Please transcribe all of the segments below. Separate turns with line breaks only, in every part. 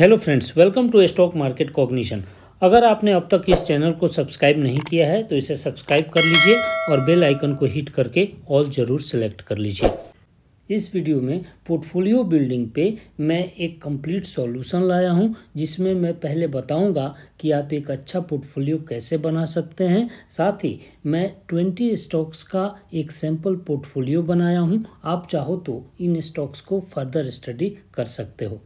hello friends welcome to stock market cognition अगर आपने अब तक इस चैनल को सब्सक्राइब नहीं किया है तो इसे सब्सक्राइब कर लीजिए और बेल आइकन को हिट करके ऑल जरूर सेलेक्ट कर लीजिए इस वीडियो में पोर्टफोलियो बिल्डिंग पे मैं एक कंप्लीट सॉल्यूशन लाया हूं जिसमें मैं पहले बताऊंगा कि आप एक अच्छा पोर्टफोलियो कैसे बना सकते हैं साथ ही मैं 20 स्टॉक्स का एक सैंपल पोर्टफोलियो बनाया हूं आप चाहो तो इन स्टॉक्स को फर्दर स्टडी कर सकते हो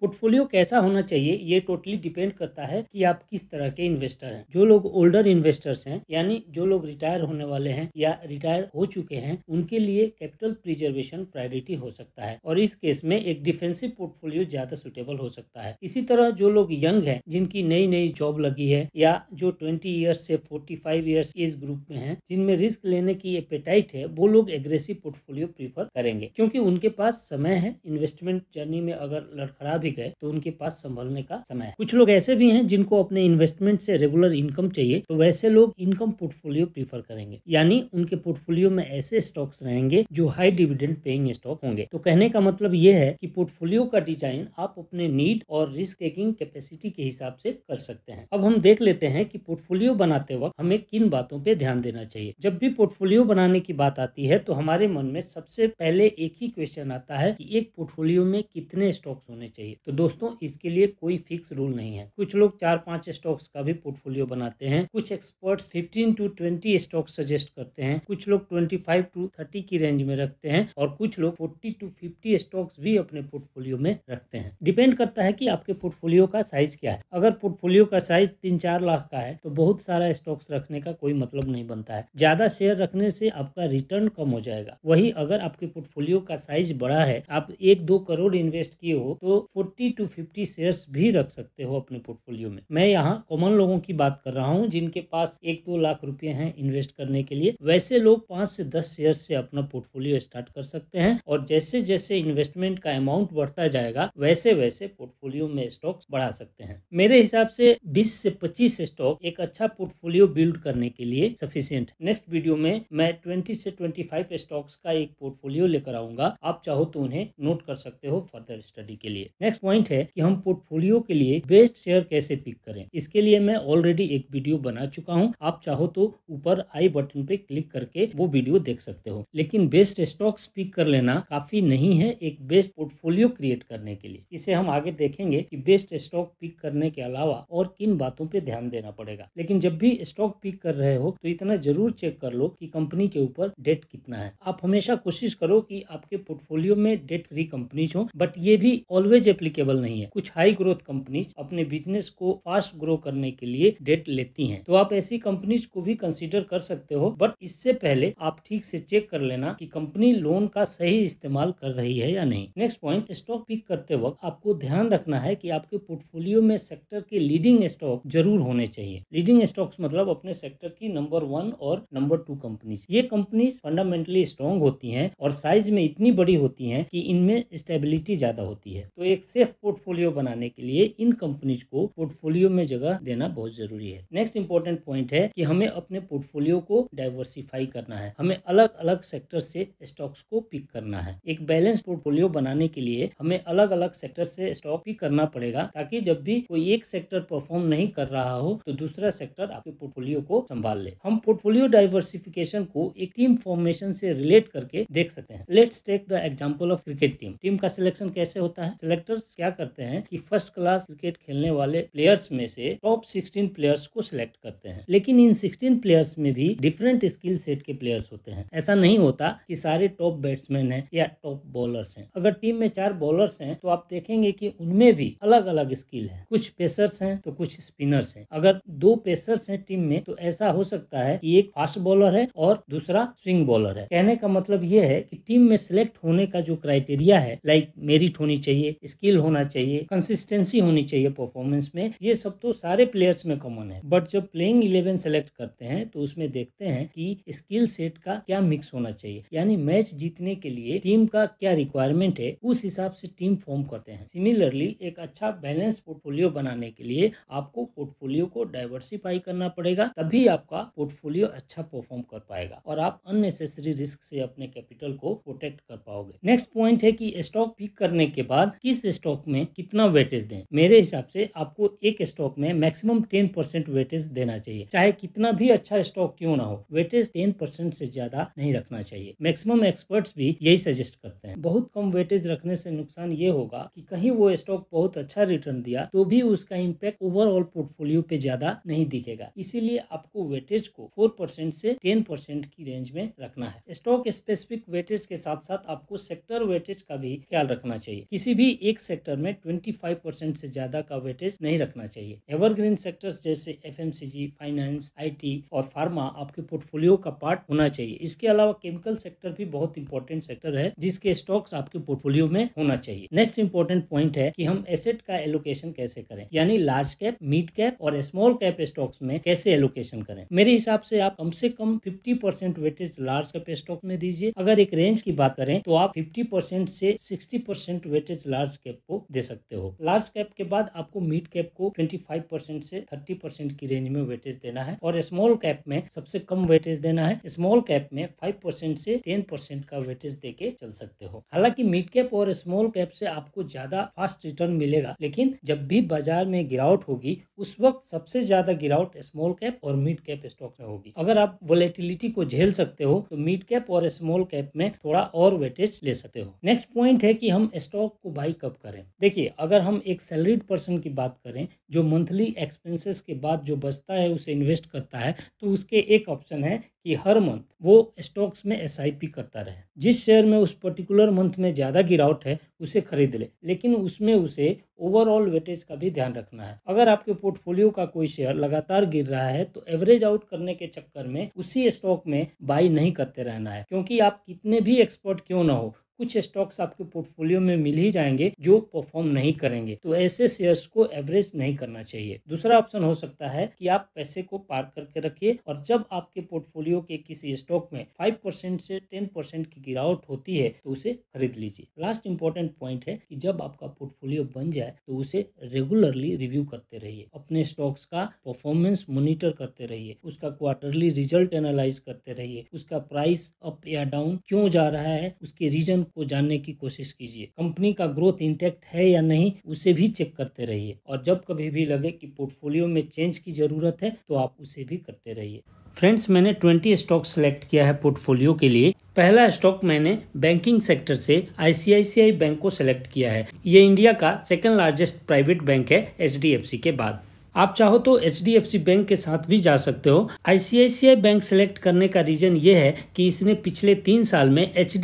पोर्टफोलियो कैसा होना चाहिए ये टोटली डिपेंड करता है कि आप किस तरह के इन्वेस्टर हैं जो लोग ओल्डर इन्वेस्टर्स हैं यानी जो लोग रिटायर होने वाले हैं या रिटायर हो चुके हैं उनके लिए कैपिटल प्रिजर्वेशन प्रायोरिटी हो सकता है और इस केस में एक डिफेंसिव पोर्टफोलियो ज्यादा सुटेबल हो सकता है इसी तरह जो लोग यंग है जिनकी नई नई जॉब लगी है या जो ट्वेंटी ईयर्स से forty five years age group में है जिनमें रिस्क लेने की एपेटाइट है वो लोग एग्रेसिव पोर्टफोलियो प्रीफर करेंगे क्योंकि उनके पास समय है इन्वेस्टमेंट जर्नी में अगर लड़खड़ा भी भी गए तो उनके पास संभलने का समय है कुछ लोग ऐसे भी हैं जिनको अपने इन्वेस्टमेंट से रेगुलर इनकम चाहिए तो वैसे लोग इनकम पोर्टफोलियो प्रीफर करेंगे यानी उनके पोर्टफोलियो में ऐसे स्टॉक्स रहेंगे जो हाई डिविडेंड पेइंग स्टॉक होंगे तो कहने का मतलब यह है कि पोर्टफोलियो का डिजाइन आप अपने नीड और रिस्क टेकिंग कैपेसिटी के हिसाब से कर सकते हैं अब हम देख लेते हैं कि पोर्टफोलियो बनाते वक्त हमें किन बातों पे ध्यान देना चाहिए जब भी पोर्टफोलियो बनाने की बात आती है तो हमारे मन में सबसे पहले एक ही क्वेश्चन आता है कि एक पोर्टफोलियो में कितने स्टॉक्स होने चाहिए तो दोस्तों इसके लिए कोई फिक्स रूल नहीं है कुछ लोग चार पांच स्टॉक्स का भी पोर्टफोलियो बनाते हैं कुछ एक्सपर्ट्स 15 टू 20 स्टॉक सजेस्ट करते हैं कुछ लोग 25 टू 30 की रेंज में रखते हैं और कुछ लोग 40 टू 50 स्टॉक्स भी अपने पोर्टफोलियो में रखते हैं डिपेंड करता है की आपके पोर्टफोलियो का साइज क्या है अगर पोर्टफोलियो का साइज तीन चार लाख का है तो बहुत सारा स्टॉक्स रखने का कोई मतलब नहीं बनता है ज्यादा शेयर रखने से आपका रिटर्न कम हो जाएगा वही अगर आपके पोर्टफोलियो का साइज बड़ा है आप एक दो करोड़ इन्वेस्ट किए हो तो फोर्टी टू फिफ्टी शेयर्स भी रख सकते हो अपने पोर्टफोलियो में मैं यहाँ कॉमन लोगों की बात कर रहा हूँ जिनके पास एक दो लाख रुपए हैं इन्वेस्ट करने के लिए वैसे लोग पाँच से दस शेयर से अपना पोर्टफोलियो स्टार्ट कर सकते हैं और जैसे जैसे इन्वेस्टमेंट का अमाउंट बढ़ता जाएगा वैसे वैसे पोर्टफोलियो में स्टॉक्स बढ़ा सकते हैं मेरे हिसाब से बीस से पच्चीस स्टॉक एक अच्छा पोर्टफोलियो बिल्ड करने के लिए सफिशियंट नेक्स्ट वीडियो में मैं ट्वेंटी से ट्वेंटी फाइव स्टॉक्स का एक पोर्टफोलियो लेकर आऊंगा आप चाहो तो उन्हें नोट कर सकते हो फर्दर स्टडी के लिए नेक्स्ट नेक्स्ट पॉइंट है कि हम पोर्टफोलियो के लिए बेस्ट शेयर कैसे पिक करें इसके लिए मैं ऑलरेडी एक वीडियो बना चुका हूं आप चाहो तो ऊपर आई बटन पे क्लिक करके वो वीडियो देख सकते हो लेकिन बेस्ट स्टॉक्स पिक कर लेना काफी नहीं है एक बेस्ट पोर्टफोलियो क्रिएट करने के लिए इसे हम आगे देखेंगे कि बेस्ट स्टॉक पिक करने के अलावा और किन बातों पे ध्यान देना पड़ेगा लेकिन जब भी स्टॉक पिक कर रहे हो तो इतना जरूर चेक कर लो कि कंपनी के ऊपर डेट कितना है आप हमेशा कोशिश करो कि आपके पोर्टफोलियो में डेट फ्री कंपनीज हो बट ये भी ऑलवेज एप्लीकेशन एप्लीकेबल नहीं है कुछ हाई ग्रोथ कंपनीज अपने बिजनेस को फास्ट ग्रो करने के लिए डेट लेती हैं तो आप ऐसी कंपनीज को भी कंसिडर कर सकते हो बट इससे पहले आप ठीक से चेक कर लेना की कंपनी लोन का सही इस्तेमाल कर रही है या नहीं नेक्स्ट पॉइंट स्टॉक पिक करते वक्त आपको ध्यान रखना है की आपके पोर्टफोलियो में सेक्टर के लीडिंग स्टॉक जरूर होने चाहिए लीडिंग स्टॉक्स मतलब अपने सेक्टर की नंबर वन और नंबर टू कंपनीज ये कंपनीज फंडामेंटली स्ट्रॉन्ग होती हैं और साइज में इतनी बड़ी होती हैं कि इनमें स्टेबिलिटी ज्यादा होती है तो एक सेफ पोर्टफोलियो बनाने के लिए इन कंपनीज को पोर्टफोलियो में जगह देना बहुत जरूरी है नेक्स्ट इंपॉर्टेंट पॉइंट है कि हमें अपने पोर्टफोलियो को डाइवर्सिफाई करना है हमें अलग अलग सेक्टर से स्टॉक्स को पिक करना है एक बैलेंस पोर्टफोलियो बनाने के लिए हमें अलग अलग सेक्टर से स्टॉक पिक करना पड़ेगा ताकि जब भी कोई एक सेक्टर परफॉर्म नहीं कर रहा हो तो दूसरा सेक्टर आपके पोर्टफोलियो को संभाल ले हम पोर्टफोलियो डाइवर्सिफिकेशन को एक टीम फॉर्मेशन से रिलेट करके देख सकते हैं let's take the example of cricket team team का सिलेक्शन कैसे होता है सिलेक्टर ऑफिसर्स क्या करते हैं कि फर्स्ट क्लास क्रिकेट खेलने वाले प्लेयर्स में से टॉप सिक्सटीन प्लेयर्स को सिलेक्ट करते हैं लेकिन इन सिक्सटीन प्लेयर्स में भी डिफरेंट स्किल सेट के प्लेयर्स होते हैं ऐसा नहीं होता कि सारे टॉप बैट्समैन है या टॉप बॉलर्स हैं अगर टीम में चार बॉलर्स हैं तो आप देखेंगे कि उनमें भी अलग अलग स्किल है कुछ पेसर्स हैं तो कुछ स्पिनर्स हैं अगर दो पेसर्स हैं टीम में तो ऐसा हो सकता है कि एक फास्ट बॉलर है और दूसरा स्विंग बॉलर है कहने का मतलब ये है कि टीम में सिलेक्ट होने का जो क्राइटेरिया है लाइक मेरिट होनी चाहिए स्किल स्किल होना चाहिए कंसिस्टेंसी होनी चाहिए परफॉर्मेंस में ये सब तो सारे प्लेयर्स में कॉमन है बट जब प्लेइंग इलेवन सेलेक्ट करते हैं तो उसमें देखते हैं कि स्किल सेट का क्या मिक्स होना चाहिए यानी मैच जीतने के लिए टीम का क्या रिक्वायरमेंट है उस हिसाब से टीम फॉर्म करते हैं सिमिलरली एक अच्छा बैलेंस पोर्टफोलियो बनाने के लिए आपको पोर्टफोलियो को डाइवर्सिफाई करना पड़ेगा तभी आपका पोर्टफोलियो अच्छा परफॉर्म कर पाएगा और आप अननेसेसरी रिस्क से अपने कैपिटल को प्रोटेक्ट कर पाओगे नेक्स्ट पॉइंट है कि स्टॉक पिक करने के बाद किस स्टॉक में कितना वेटेज दें मेरे हिसाब से आपको एक स्टॉक में मैक्सिमम टेन परसेंट वेटेज देना चाहिए चाहे कितना भी अच्छा स्टॉक क्यों ना हो वेटेज टेन परसेंट से ज्यादा नहीं रखना चाहिए मैक्सिमम एक्सपर्ट्स भी यही सजेस्ट करते हैं बहुत कम वेटेज रखने से नुकसान ये होगा की कहीं वो स्टॉक बहुत अच्छा रिटर्न दिया तो भी उसका इम्पैक्ट ओवरऑल पोर्टफोलियो पे ज्यादा नहीं दिखेगा इसीलिए आपको वेटेज को फोर परसेंट से टेन परसेंट की रेंज में रखना है स्टॉक स्पेसिफिक वेटेज के साथ साथ आपको सेक्टर वेटेज का भी ख्याल रखना चाहिए किसी भी एक सेक्टर में 25 परसेंट से ज्यादा का वेटेज नहीं रखना चाहिए एवरग्रीन सेक्टर्स जैसे एफएमसीजी फाइनेंस आईटी और फार्मा आपके पोर्टफोलियो का पार्ट होना चाहिए इसके अलावा केमिकल सेक्टर भी बहुत इंपॉर्टेंट सेक्टर है जिसके स्टॉक्स आपके पोर्टफोलियो में होना चाहिए नेक्स्ट इंपॉर्टेंट पॉइंट है की हम एसेट का एलोकेशन कैसे करें यानी लार्ज कैप मिड कैप और स्मॉल कैप स्टॉक्स में कैसे एलोकेशन करें मेरे हिसाब से आप कम से कम fifty percent weightage large cap stock में दीजिए अगर एक रेंज की बात करें तो आप फिफ्टी परसेंट से sixty percent weightage large cap cap को दे सकते हो लार्ज कैप के बाद आपको मिड कैप को 25 परसेंट से 30 परसेंट की रेंज में वेटेज देना है और स्मॉल कैप में सबसे कम वेटेज देना है स्मॉल कैप में 5 परसेंट से 10 परसेंट का वेटेज दे के चल सकते हो हालांकि मिड कैप और स्मॉल कैप से आपको ज्यादा फास्ट रिटर्न मिलेगा लेकिन जब भी बाजार में गिरावट होगी उस वक्त सबसे ज्यादा गिरावट स्मॉल कैप और मिड कैप स्टॉक में होगी अगर आप वोलेटिलिटी को झेल सकते हो तो मिड कैप और स्मॉल कैप में थोड़ा और वेटेज ले सकते हो नेक्स्ट पॉइंट है कि हम स्टॉक को बाई कब कर करें देखिए अगर हम एक सैलरीड पर्सन की बात करें जो मंथली एक्सपेंसेस के बाद जो बचता है उसे इन्वेस्ट करता है तो उसके एक ऑप्शन है कि हर मंथ वो स्टॉक्स में एस करता रहे जिस शेयर में उस पर्टिकुलर मंथ में ज़्यादा गिरावट है उसे खरीद ले लेकिन उसमें उसे ओवरऑल वेटेज का भी ध्यान रखना है अगर आपके पोर्टफोलियो का कोई शेयर लगातार गिर रहा है तो एवरेज आउट करने के चक्कर में उसी स्टॉक में बाई नहीं करते रहना है क्योंकि आप कितने भी एक्सपर्ट क्यों ना हो कुछ स्टॉक्स आपके पोर्टफोलियो में मिल ही जाएंगे जो परफॉर्म नहीं करेंगे तो ऐसे शेयर्स को एवरेज नहीं करना चाहिए दूसरा ऑप्शन हो सकता है कि आप पैसे को पार करके रखिए और जब आपके पोर्टफोलियो के किसी स्टॉक में फाइव परसेंट से टेन परसेंट की गिरावट होती है तो उसे खरीद लीजिए लास्ट इंपॉर्टेंट पॉइंट है कि जब आपका पोर्टफोलियो बन जाए तो उसे रेगुलरली रिव्यू करते रहिए अपने स्टॉक्स का परफॉर्मेंस मॉनिटर करते रहिए उसका क्वार्टरली रिजल्ट एनालाइज करते रहिए उसका प्राइस अप या डाउन क्यों जा रहा है उसके रीजन को जानने की कोशिश कीजिए कंपनी का ग्रोथ इंटेक्ट है या नहीं उसे भी चेक करते रहिए और जब कभी भी लगे कि पोर्टफोलियो में चेंज की ज़रूरत है तो आप उसे भी करते रहिए फ्रेंड्स मैंने 20 स्टॉक सेलेक्ट किया है पोर्टफोलियो के लिए पहला स्टॉक मैंने बैंकिंग सेक्टर से आईसीआईसीआई बैंक को सेलेक्ट किया है ये इंडिया का सेकंड लार्जेस्ट प्राइवेट बैंक है एच के बाद आप चाहो तो एच बैंक के साथ भी जा सकते हो आई बैंक सेलेक्ट करने का रीजन ये है कि इसने पिछले तीन साल में एच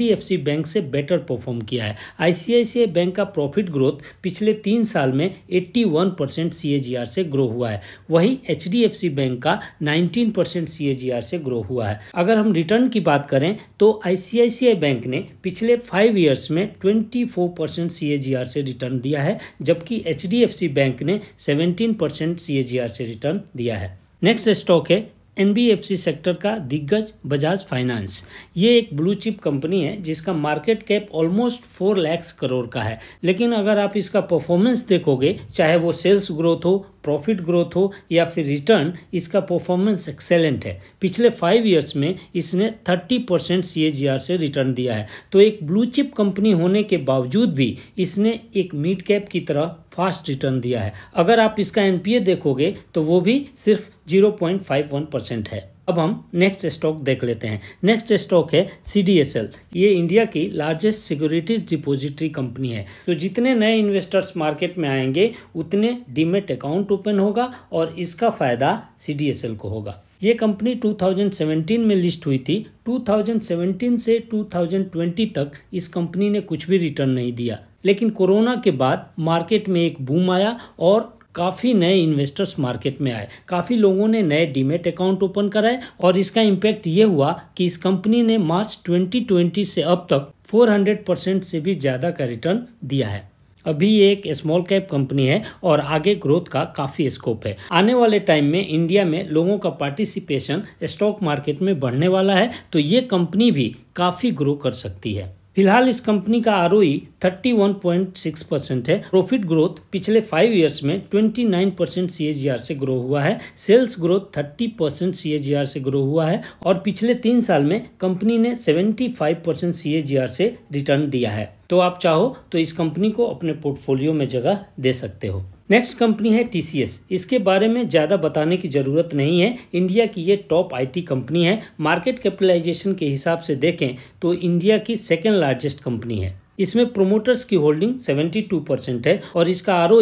बैंक से बेटर परफॉर्म किया है आई बैंक का प्रॉफिट ग्रोथ पिछले तीन साल में 81 परसेंट सी से ग्रो हुआ है वही एच बैंक का 19 परसेंट सी से ग्रो हुआ है अगर हम रिटर्न की बात करें तो आई बैंक ने पिछले फाइव ईयर्स में फोर परसेंट सी से रिटर्न दिया है जबकि एच बैंक ने सेवेंटीन परसेंट परसेंट सी से रिटर्न दिया है नेक्स्ट स्टॉक है एनबीएफसी सेक्टर का दिग्गज बजाज फाइनेंस ये एक ब्लू चिप कंपनी है जिसका market cap almost four lakhs crore का है लेकिन अगर आप इसका परफॉर्मेंस देखोगे चाहे वो सेल्स ग्रोथ हो प्रॉफिट ग्रोथ हो या फिर रिटर्न इसका परफॉर्मेंस एक्सेलेंट है पिछले फाइव इयर्स में इसने 30 परसेंट सी से रिटर्न दिया है तो एक ब्लू चिप कंपनी होने के बावजूद भी इसने एक मिड कैप की तरह फास्ट रिटर्न दिया है अगर आप इसका एनपीए देखोगे तो वो भी सिर्फ 0.51 परसेंट है अब हम नेक्स्ट स्टॉक देख लेते हैं नेक्स्ट स्टॉक है सी ये इंडिया की लार्जेस्ट सिक्योरिटीज डिपोजिटरी कंपनी है तो जितने नए इन्वेस्टर्स मार्केट में आएंगे उतने डीमेट अकाउंट ओपन होगा और इसका फायदा सी को होगा ये कंपनी 2017 में लिस्ट हुई थी 2017 से 2020 तक इस कंपनी ने कुछ भी रिटर्न नहीं दिया लेकिन कोरोना के बाद मार्केट में एक बूम आया और काफ़ी नए इन्वेस्टर्स मार्केट में आए काफ़ी लोगों ने नए डीमेट अकाउंट ओपन कराए और इसका इम्पैक्ट ये हुआ कि इस कंपनी ने मार्च 2020 से अब तक 400 परसेंट से भी ज़्यादा का रिटर्न दिया है अभी ये एक स्मॉल कैप कंपनी है और आगे ग्रोथ का काफ़ी स्कोप है आने वाले टाइम में इंडिया में लोगों का पार्टिसिपेशन स्टॉक मार्केट में बढ़ने वाला है तो ये कंपनी भी काफ़ी ग्रो कर सकती है फिलहाल इस कंपनी का आर 31.6 परसेंट है प्रॉफिट ग्रोथ पिछले फाइव इयर्स में 29 परसेंट सी से ग्रो हुआ है सेल्स ग्रोथ 30 परसेंट सी से ग्रो हुआ है और पिछले तीन साल में कंपनी ने 75 परसेंट सी से रिटर्न दिया है तो आप चाहो तो इस कंपनी को अपने पोर्टफोलियो में जगह दे सकते हो नेक्स्ट कंपनी है टीसीएस इसके बारे में ज़्यादा बताने की ज़रूरत नहीं है इंडिया की ये टॉप आईटी कंपनी है मार्केट कैपिटलाइजेशन के हिसाब से देखें तो इंडिया की सेकेंड लार्जेस्ट कंपनी है इसमें प्रोमोटर्स की होल्डिंग 72 परसेंट है और इसका आर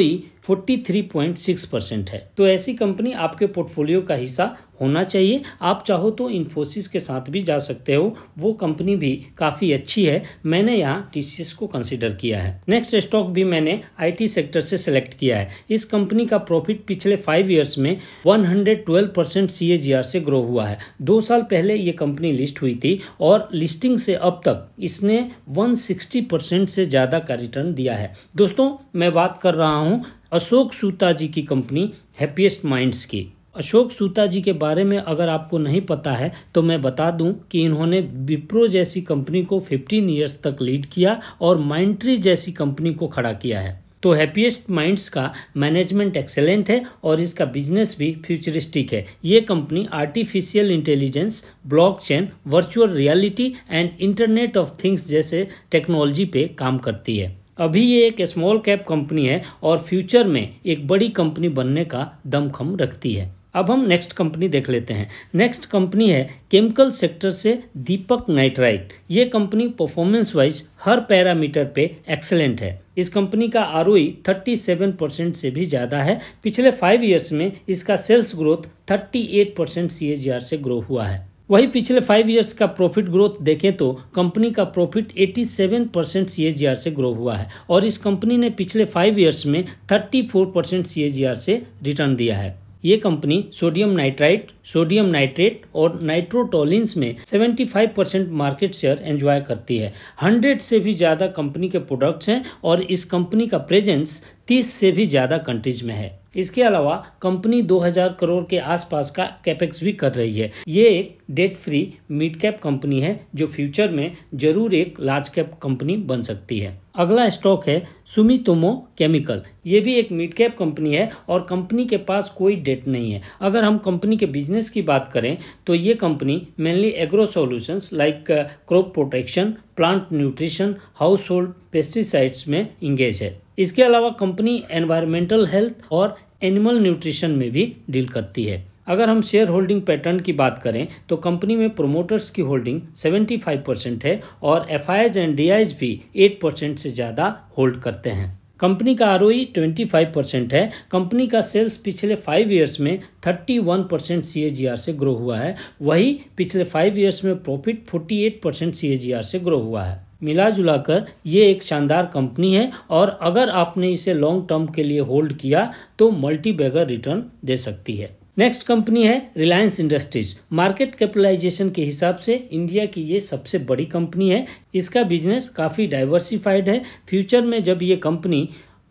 43.6 परसेंट है तो ऐसी कंपनी आपके पोर्टफोलियो का हिस्सा होना चाहिए आप चाहो तो इन्फोसिस के साथ भी जा सकते हो वो कंपनी भी काफ़ी अच्छी है मैंने यहाँ टी को कंसिडर किया है नेक्स्ट स्टॉक भी मैंने आईटी सेक्टर से सिलेक्ट किया है इस कंपनी का प्रॉफिट पिछले फाइव ईयर्स में 112 परसेंट सी से ग्रो हुआ है दो साल पहले ये कंपनी लिस्ट हुई थी और लिस्टिंग से अब तक इसने 160 परसेंट से ज़्यादा का रिटर्न दिया है दोस्तों मैं बात कर रहा हूँ अशोक सूता जी की कंपनी हैप्पीएस्ट माइंड्स की अशोक सूता जी के बारे में अगर आपको नहीं पता है तो मैं बता दूं कि इन्होंने विप्रो जैसी कंपनी को 15 ईयर्स तक लीड किया और माइंट्री जैसी कंपनी को खड़ा किया है तो हैप्पीएस्ट माइंड्स का मैनेजमेंट एक्सेलेंट है और इसका बिजनेस भी फ्यूचरिस्टिक है ये कंपनी artificial intelligence blockchain virtual reality and internet of things जैसे टेक्नोलॉजी पे काम करती है अभी ये एक स्मॉल कैप कंपनी है और फ्यूचर में एक बड़ी कंपनी बनने का दमखम रखती है अब हम नेक्स्ट कंपनी देख लेते हैं नेक्स्ट कंपनी है केमिकल सेक्टर से दीपक नाइट्राइट ये कंपनी परफॉर्मेंस वाइज हर पैरामीटर पे एक्सेलेंट है इस कंपनी का आर थर्टी सेवन परसेंट से भी ज़्यादा है पिछले फाइव ईयर्स में इसका sales growth thirty eight percent C से ग्रो हुआ है वही पिछले फाइव इयर्स का प्रॉफिट ग्रोथ देखें तो कंपनी का प्रॉफिट 87 परसेंट सी से ग्रो हुआ है और इस कंपनी ने पिछले फाइव इयर्स में 34 परसेंट सी से रिटर्न दिया है ये कंपनी सोडियम नाइट्राइट सोडियम नाइट्रेट और नाइट्रोटोलिन्स में 75 परसेंट मार्केट शेयर एंजॉय करती है 100 से भी ज़्यादा कंपनी के प्रोडक्ट्स हैं और इस कंपनी का प्रेजेंस 30 से भी ज़्यादा कंट्रीज में है इसके अलावा कंपनी 2000 करोड़ के आसपास का कैपेक्स भी कर रही है ये एक डेट फ्री मिड कैप कंपनी है जो फ्यूचर में जरूर एक लार्ज कैप कंपनी बन सकती है अगला स्टॉक है सुमितोमो केमिकल ये भी एक मिड कैप कंपनी है और कंपनी के पास कोई डेट नहीं है अगर हम कंपनी के बिजनेस की बात करें तो ये कंपनी mainly agro solutions like crop protection plant nutrition house hold pesticides में इंगेज है इसके अलावा कंपनी एनवायरमेंटल हेल्थ और एनिमल न्यूट्रिशन में भी डील करती है अगर हम शेयर होल्डिंग पैटर्न की बात करें तो कंपनी में प्रोमोटर्स की होल्डिंग 75 परसेंट है और एफ एंड डी भी 8 परसेंट से ज़्यादा होल्ड करते हैं कंपनी का आर 25 परसेंट है कंपनी का सेल्स पिछले फाइव ईयर्स में 31 परसेंट सी से ग्रो हुआ है वही पिछले फाइव ईयर्स में प्रॉफिट 48 परसेंट सी से ग्रो हुआ है मिला जुला कर ये एक शानदार कंपनी है और अगर आपने इसे लॉन्ग टर्म के लिए होल्ड किया तो मल्टी बैगर रिटर्न दे सकती है नेक्स्ट कंपनी है रिलायंस इंडस्ट्रीज मार्केट कैपिटलाइजेशन के हिसाब से इंडिया की ये सबसे बड़ी कंपनी है इसका बिजनेस काफ़ी डाइवर्सिफाइड है फ्यूचर में जब ये कंपनी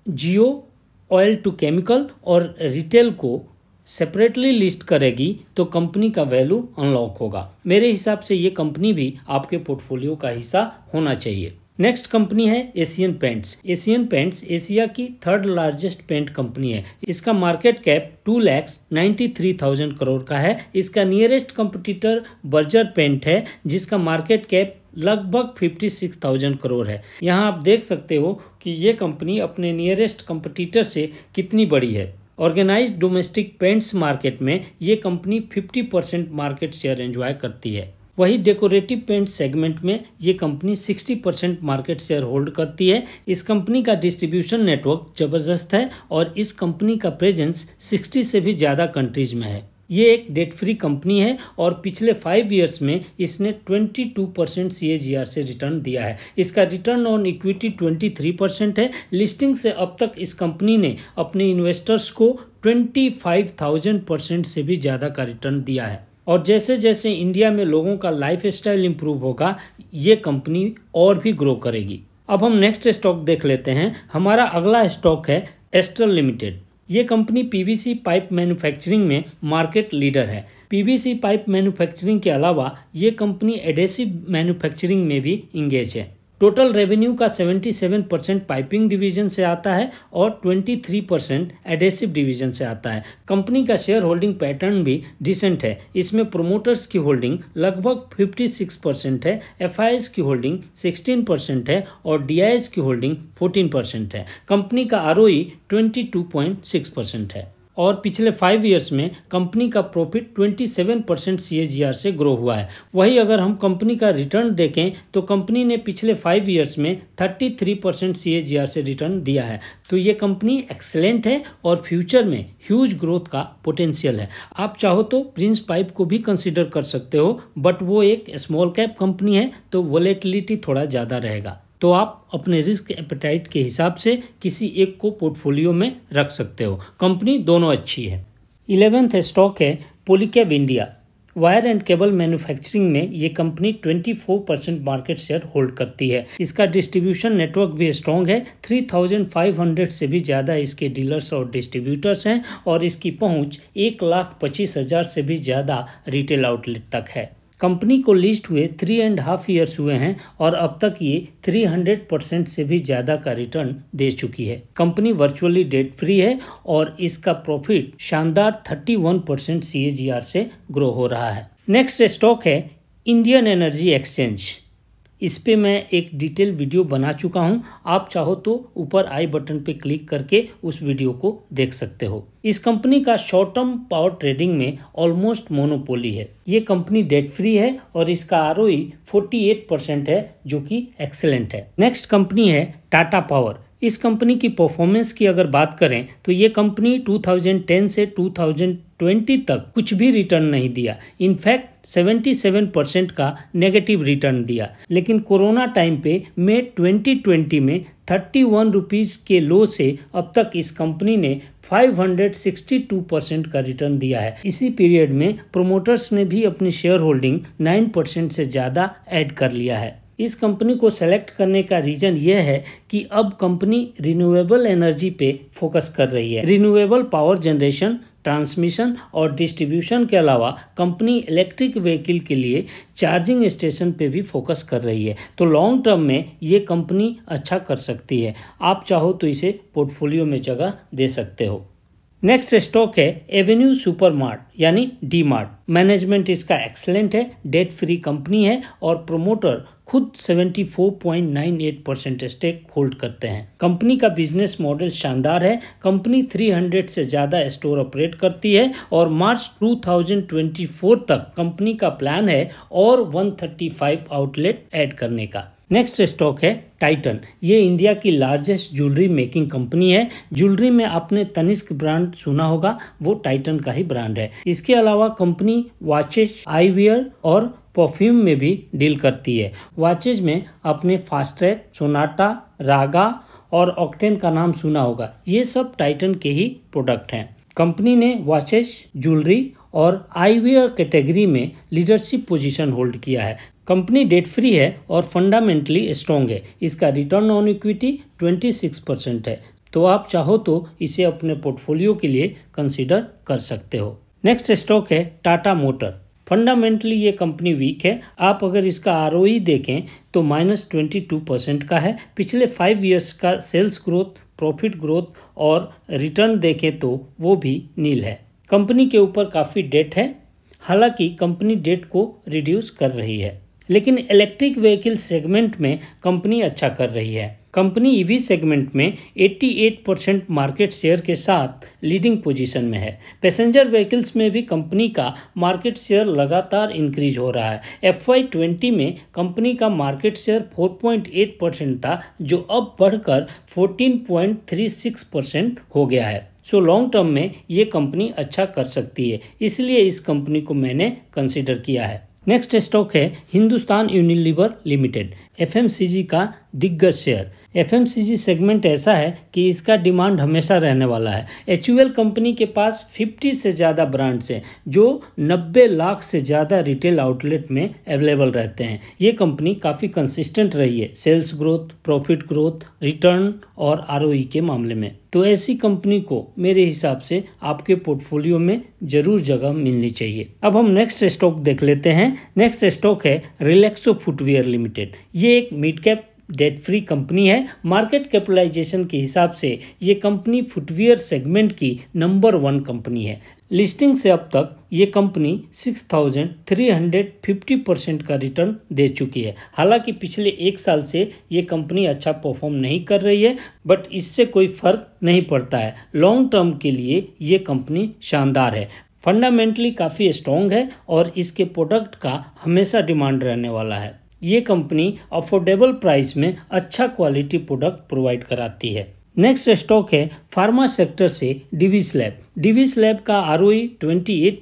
जियो ऑयल टू केमिकल और रिटेल को सेपरेटली लिस्ट करेगी तो कंपनी का वैल्यू अनलॉक होगा मेरे हिसाब से ये कंपनी भी आपके पोर्टफोलियो का हिस्सा होना चाहिए नेक्स्ट कंपनी है Asian paints Asian paints Asia की थर्ड लार्जेस्ट पेंट कंपनी है इसका market cap two lakhs ninety three thousand crore का है इसका नियरेस्ट कंपटीटर बर्जर पेंट है जिसका मार्केट कैप लगभग फिफ्टी सिक्स थाउजेंड करोड़ है यहाँ आप देख सकते हो कि ये कंपनी अपने नियरेस्ट कंपटीटर से कितनी बड़ी है ऑर्गेनाइज डोमेस्टिक पेंट्स मार्केट में ये कंपनी fifty percent market share enjoy करती है वही डेकोरेटिव पेंट सेगमेंट में ये कंपनी 60 परसेंट मार्केट शेयर होल्ड करती है इस कंपनी का डिस्ट्रीब्यूशन नेटवर्क ज़बरदस्त है और इस कंपनी का प्रेजेंस 60 से भी ज़्यादा कंट्रीज में है ये एक डेट फ्री कंपनी है और पिछले फाइव इयर्स में इसने 22 परसेंट सी से रिटर्न दिया है इसका रिटर्न ऑन इक्विटी 23 परसेंट है लिस्टिंग से अब तक इस कंपनी ने अपने इन्वेस्टर्स को 25,000 परसेंट से भी ज़्यादा का रिटर्न दिया है और जैसे जैसे इंडिया में लोगों का लाइफ स्टाइल इम्प्रूव होगा ये कंपनी और भी ग्रो करेगी अब हम नेक्स्ट स्टॉक देख लेते हैं हमारा अगला स्टॉक है एस्ट्रल लिमिटेड ये कंपनी पीवीसी पाइप मैन्युफैक्चरिंग में मार्केट लीडर है पीवीसी पाइप मैन्युफैक्चरिंग के अलावा ये कंपनी एडेसिव मैन्युफैक्चरिंग में भी इंगेज है टोटल रेवेन्यू का 77 परसेंट पाइपिंग डिवीजन से आता है और 23 परसेंट एडेसिव डिवीजन से आता है कंपनी का शेयर होल्डिंग पैटर्न भी डिसेंट है इसमें प्रोमोटर्स की होल्डिंग लगभग 56 परसेंट है एफ की होल्डिंग 16 परसेंट है और डी की होल्डिंग 14 परसेंट है कंपनी का आर e ओ है और पिछले फाइव ईयर्स में कंपनी का प्रॉफिट 27 परसेंट सी से ग्रो हुआ है वही अगर हम कंपनी का रिटर्न देखें तो कंपनी ने पिछले फाइव ईयर्स में 33 परसेंट सी से रिटर्न दिया है तो ये कंपनी एक्सेलेंट है और फ्यूचर में ह्यूज ग्रोथ का पोटेंशियल है आप चाहो तो प्रिंस पाइप को भी कंसिडर कर सकते हो बट वो एक स्मॉल कैप कंपनी है तो वोलेटिलिटी थोड़ा ज़्यादा रहेगा तो आप अपने रिस्क एपेटाइट के हिसाब से किसी एक को पोर्टफोलियो में रख सकते हो कंपनी दोनों अच्छी है इलेवेंथ स्टॉक है Polycab India wire and cable manufacturing में ये कंपनी 24 परसेंट मार्केट शेयर होल्ड करती है इसका डिस्ट्रीब्यूशन नेटवर्क भी स्ट्रॉन्ग है 3,500 से भी ज़्यादा इसके डीलर्स और डिस्ट्रीब्यूटर्स हैं और इसकी पहुंच एक लाख पच्चीस हज़ार से भी ज़्यादा रिटेल आउटलेट तक है कंपनी को लिस्ट हुए थ्री एंड हाफ ईयर्स हुए हैं और अब तक ये 300 परसेंट से भी ज़्यादा का रिटर्न दे चुकी है कंपनी वर्चुअली डेट फ्री है और इसका प्रॉफिट शानदार 31 परसेंट सी से ग्रो हो रहा है नेक्स्ट स्टॉक है इंडियन एनर्जी एक्सचेंज इस पर मैं एक डिटेल वीडियो बना चुका हूँ आप चाहो तो ऊपर आई बटन पे क्लिक करके उस वीडियो को देख सकते हो इस कंपनी का शॉर्ट टर्म पावर ट्रेडिंग में ऑलमोस्ट मोनोपोली है ये कंपनी डेट फ्री है और इसका आर ओ परसेंट है जो कि एक्सेलेंट है नेक्स्ट कंपनी है टाटा पावर इस कंपनी की परफॉर्मेंस की अगर बात करें तो ये कंपनी 2010 से 2020 तक कुछ भी रिटर्न नहीं दिया इनफैक्ट 77 परसेंट का नेगेटिव रिटर्न दिया लेकिन कोरोना टाइम पे मई 2020 में थर्टी वन रुपीज़ के लो से अब तक इस कंपनी ने 562 परसेंट का रिटर्न दिया है इसी पीरियड में प्रोमोटर्स ने भी अपनी शेयर होल्डिंग 9 परसेंट से ज़्यादा ऐड कर लिया है इस कंपनी को सेलेक्ट करने का रीजन यह है कि अब कंपनी रिन्यूएबल एनर्जी पे फोकस कर रही है रिन्यूएबल पावर जनरेशन ट्रांसमिशन और डिस्ट्रीब्यूशन के अलावा कंपनी इलेक्ट्रिक व्हीकल के लिए चार्जिंग स्टेशन पे भी फोकस कर रही है तो लॉन्ग टर्म में ये कंपनी अच्छा कर सकती है आप चाहो तो इसे पोर्टफोलियो में जगह दे सकते हो नेक्स्ट स्टॉक है एवेन्यू सुपरमार्ट यानी डी मार्ट मैनेजमेंट इसका एक्सलेंट है डेट फ्री कंपनी है और प्रोमोटर खुद 74.98 परसेंट स्टेक होल्ड करते हैं कंपनी का बिजनेस मॉडल शानदार है कंपनी 300 से ज़्यादा स्टोर ऑपरेट करती है और मार्च 2024 तक कंपनी का प्लान है और 135 आउटलेट ऐड करने का नेक्स्ट स्टॉक है टाइटन ये इंडिया की लार्जेस्ट ज्वेलरी मेकिंग कंपनी है ज्वेलरी में आपने तनिष्क ब्रांड सुना होगा वो टाइटन का ही ब्रांड है इसके अलावा कंपनी वॉचेस आईवियर और परफ्यूम में भी डील करती है वॉचेज में आपने फास्ट्रैक सोनाटा रागा और ऑक्टेन का नाम सुना होगा ये सब टाइटन के ही प्रोडक्ट हैं कंपनी ने वॉचेस ज्वेलरी और आईवेयर कैटेगरी में लीडरशिप पोजीशन होल्ड किया है कंपनी डेट फ्री है और फंडामेंटली स्ट्रॉन्ग है इसका रिटर्न ऑन इक्विटी 26 परसेंट है तो आप चाहो तो इसे अपने पोर्टफोलियो के लिए कंसिडर कर सकते हो नेक्स्ट स्टॉक है टाटा मोटर फंडामेंटली ये कंपनी वीक है आप अगर इसका आर देखें तो माइनस ट्वेंटी टू परसेंट का है पिछले फाइव ईयर्स का सेल्स ग्रोथ प्रॉफिट ग्रोथ और रिटर्न देखें तो वो भी नील है कंपनी के ऊपर काफ़ी डेट है हालांकि कंपनी डेट को रिड्यूस कर रही है लेकिन इलेक्ट्रिक व्हीकल सेगमेंट में कंपनी अच्छा कर रही है कंपनी ईवी e सेगमेंट में 88 परसेंट मार्केट शेयर के साथ लीडिंग पोजीशन में है पैसेंजर व्हीकल्स में भी कंपनी का मार्केट शेयर लगातार इंक्रीज हो रहा है एफ वाई ट्वेंटी में कंपनी का मार्केट शेयर 4.8 परसेंट था जो अब बढ़कर 14.36 परसेंट हो गया है सो लॉन्ग टर्म में ये कंपनी अच्छा कर सकती है इसलिए इस कंपनी को मैंने कंसिडर किया है नेक्स्ट स्टॉक है हिंदुस्तान यूनिलीवर लिमिटेड एफ का दिग्गज शेयर एफ सेगमेंट ऐसा है कि इसका डिमांड हमेशा रहने वाला है एच कंपनी के पास 50 से ज़्यादा ब्रांड्स हैं जो 90 लाख से ज़्यादा रिटेल आउटलेट में अवेलेबल रहते हैं ये कंपनी काफ़ी कंसिस्टेंट रही है sales growth profit growth return और आर e के मामले में तो ऐसी कंपनी को मेरे हिसाब से आपके पोर्टफोलियो में ज़रूर जगह मिलनी चाहिए अब हम नेक्स्ट स्टॉक देख लेते हैं नेक्स्ट स्टॉक है रिलैक्सो फुटवेयर लिमिटेड ये एक mid cap debt free company है मार्केट कैपिटलाइजेशन के हिसाब से ये कंपनी फुटवेयर सेगमेंट की नंबर वन कंपनी है लिस्टिंग से अब तक ये कंपनी 6,350 परसेंट का रिटर्न दे चुकी है हालांकि पिछले एक साल से ये कंपनी अच्छा परफॉर्म नहीं कर रही है बट इससे कोई फर्क नहीं पड़ता है लॉन्ग टर्म के लिए ये कंपनी शानदार है फंडामेंटली काफ़ी स्ट्रॉन्ग है और इसके प्रोडक्ट का हमेशा डिमांड रहने वाला है ये कंपनी अफोर्डेबल प्राइस में अच्छा क्वालिटी प्रोडक्ट प्रोवाइड कराती है नेक्स्ट स्टॉक है फार्मा सेक्टर से डिविस लैब डिविस लैब का आर ओ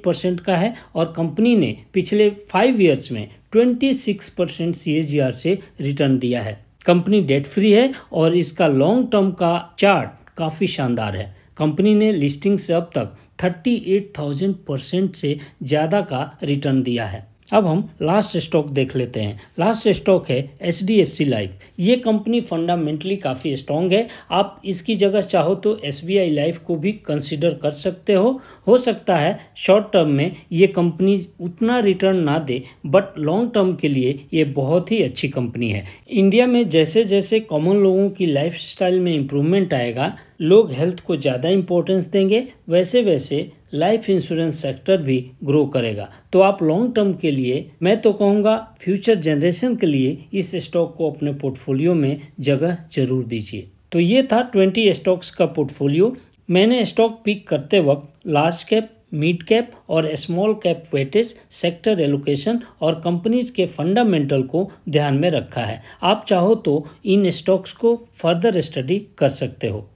परसेंट का है और कंपनी ने पिछले फाइव ईयर्स में 26 परसेंट सी से रिटर्न दिया है कंपनी डेट फ्री है और इसका लॉन्ग टर्म का चार्ट काफ़ी शानदार है कंपनी ने लिस्टिंग से अब तक 38,000 परसेंट से ज़्यादा का रिटर्न दिया है अब हम लास्ट स्टॉक देख लेते हैं लास्ट स्टॉक है H D F C life ये कंपनी फंडामेंटली काफ़ी स्ट्रांग है आप इसकी जगह चाहो तो एस बी आई लाइफ को भी कंसिडर कर सकते हो हो सकता है शॉर्ट टर्म में ये कंपनी उतना रिटर्न ना दे बट लॉन्ग टर्म के लिए ये बहुत ही अच्छी कंपनी है इंडिया में जैसे जैसे कॉमन लोगों की लाइफ में इम्प्रूवमेंट आएगा लोग हेल्थ को ज़्यादा इम्पोर्टेंस देंगे वैसे वैसे लाइफ इंश्योरेंस सेक्टर भी ग्रो करेगा तो आप लॉन्ग टर्म के लिए मैं तो कहूँगा फ्यूचर जनरेशन के लिए इस स्टॉक को अपने पोर्टफोलियो में जगह जरूर दीजिए तो ये था ट्वेंटी स्टॉक्स का पोर्टफोलियो मैंने स्टॉक पिक करते वक्त लार्ज कैप मिड कैप और small cap weightage sector allocation और कंपनीज के फंडामेंटल को ध्यान में रखा है आप चाहो तो इन स्टॉक्स को फर्दर स्टडी कर सकते हो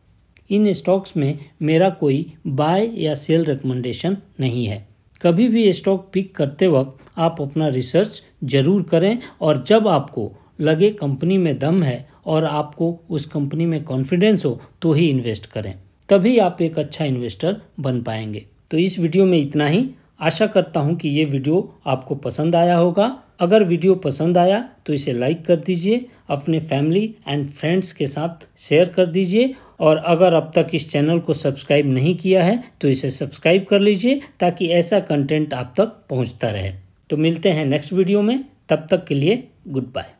इन स्टॉक्स में मेरा कोई बाय या सेल रिकमेंडेशन नहीं है कभी भी स्टॉक पिक करते वक्त आप अपना रिसर्च जरूर करें और जब आपको लगे कंपनी में दम है और आपको उस कंपनी में कॉन्फिडेंस हो तो ही इन्वेस्ट करें तभी आप एक अच्छा इन्वेस्टर बन पाएंगे तो इस वीडियो में इतना ही आशा करता हूँ कि ये वीडियो आपको पसंद आया होगा अगर वीडियो पसंद आया तो इसे लाइक कर दीजिए अपने फैमिली एंड फ्रेंड्स के साथ शेयर कर दीजिए और अगर अब तक इस चैनल को सब्सक्राइब नहीं किया है तो इसे सब्सक्राइब कर लीजिए ताकि ऐसा कंटेंट आप तक पहुंचता रहे तो मिलते हैं नेक्स्ट वीडियो में तब तक के लिए गुड बाय